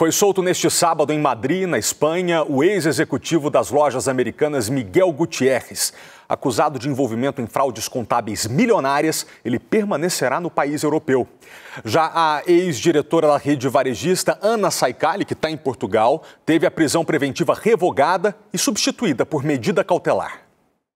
Foi solto neste sábado em Madrid, na Espanha, o ex-executivo das lojas americanas Miguel Gutierrez. Acusado de envolvimento em fraudes contábeis milionárias, ele permanecerá no país europeu. Já a ex-diretora da rede varejista, Ana Saicali, que está em Portugal, teve a prisão preventiva revogada e substituída por medida cautelar.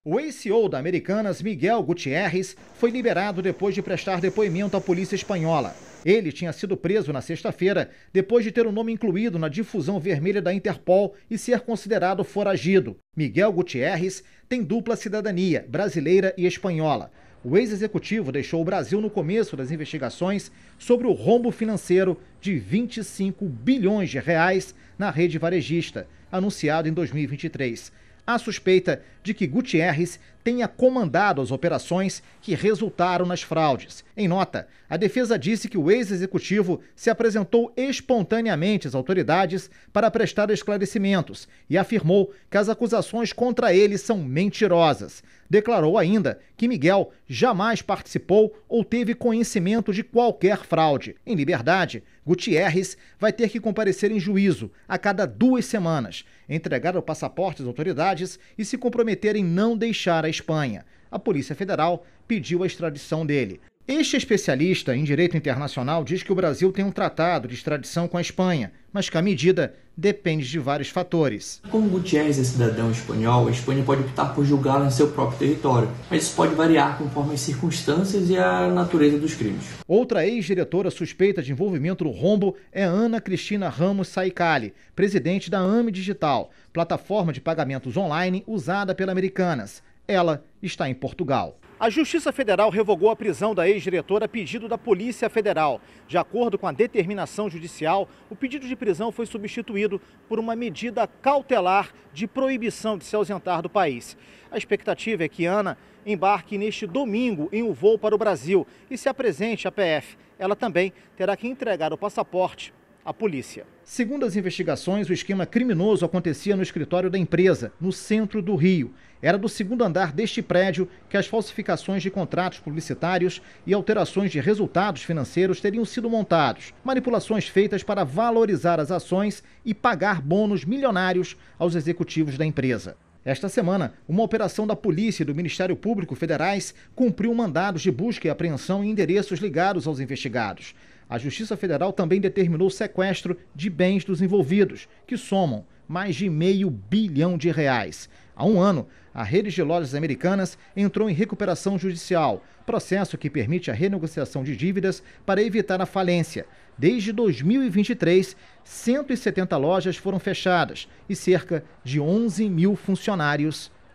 O ex-CEO da Americanas, Miguel Gutierrez, foi liberado depois de prestar depoimento à polícia espanhola. Ele tinha sido preso na sexta-feira, depois de ter o nome incluído na difusão vermelha da Interpol e ser considerado foragido. Miguel Gutierrez tem dupla cidadania, brasileira e espanhola. O ex-executivo deixou o Brasil no começo das investigações sobre o rombo financeiro de 25 bilhões de reais na rede varejista, anunciado em 2023 a suspeita de que Gutierrez tenha comandado as operações que resultaram nas fraudes. Em nota, a defesa disse que o ex-executivo se apresentou espontaneamente às autoridades para prestar esclarecimentos e afirmou que as acusações contra ele são mentirosas declarou ainda que Miguel jamais participou ou teve conhecimento de qualquer fraude. Em liberdade, Gutierrez vai ter que comparecer em juízo a cada duas semanas, entregar o passaporte às autoridades e se comprometer em não deixar a Espanha. A Polícia Federal pediu a extradição dele. Este especialista em direito internacional diz que o Brasil tem um tratado de extradição com a Espanha, mas que a medida depende de vários fatores. Como Gutierrez é cidadão espanhol, a Espanha pode optar por julgá-lo em seu próprio território, mas isso pode variar conforme as circunstâncias e a natureza dos crimes. Outra ex-diretora suspeita de envolvimento no rombo é Ana Cristina Ramos Saicali, presidente da AME Digital, plataforma de pagamentos online usada pela Americanas. Ela está em Portugal. A Justiça Federal revogou a prisão da ex-diretora a pedido da Polícia Federal. De acordo com a determinação judicial, o pedido de prisão foi substituído por uma medida cautelar de proibição de se ausentar do país. A expectativa é que Ana embarque neste domingo em um voo para o Brasil e se apresente à PF. Ela também terá que entregar o passaporte a polícia. Segundo as investigações, o esquema criminoso acontecia no escritório da empresa, no centro do Rio. Era do segundo andar deste prédio que as falsificações de contratos publicitários e alterações de resultados financeiros teriam sido montados. Manipulações feitas para valorizar as ações e pagar bônus milionários aos executivos da empresa. Esta semana, uma operação da Polícia e do Ministério Público Federais cumpriu mandados de busca e apreensão em endereços ligados aos investigados. A Justiça Federal também determinou o sequestro de bens dos envolvidos, que somam mais de meio bilhão de reais. Há um ano, a rede de lojas americanas entrou em recuperação judicial, processo que permite a renegociação de dívidas para evitar a falência. Desde 2023, 170 lojas foram fechadas e cerca de 11 mil funcionários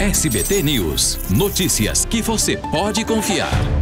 SBT News. Notícias que você pode confiar.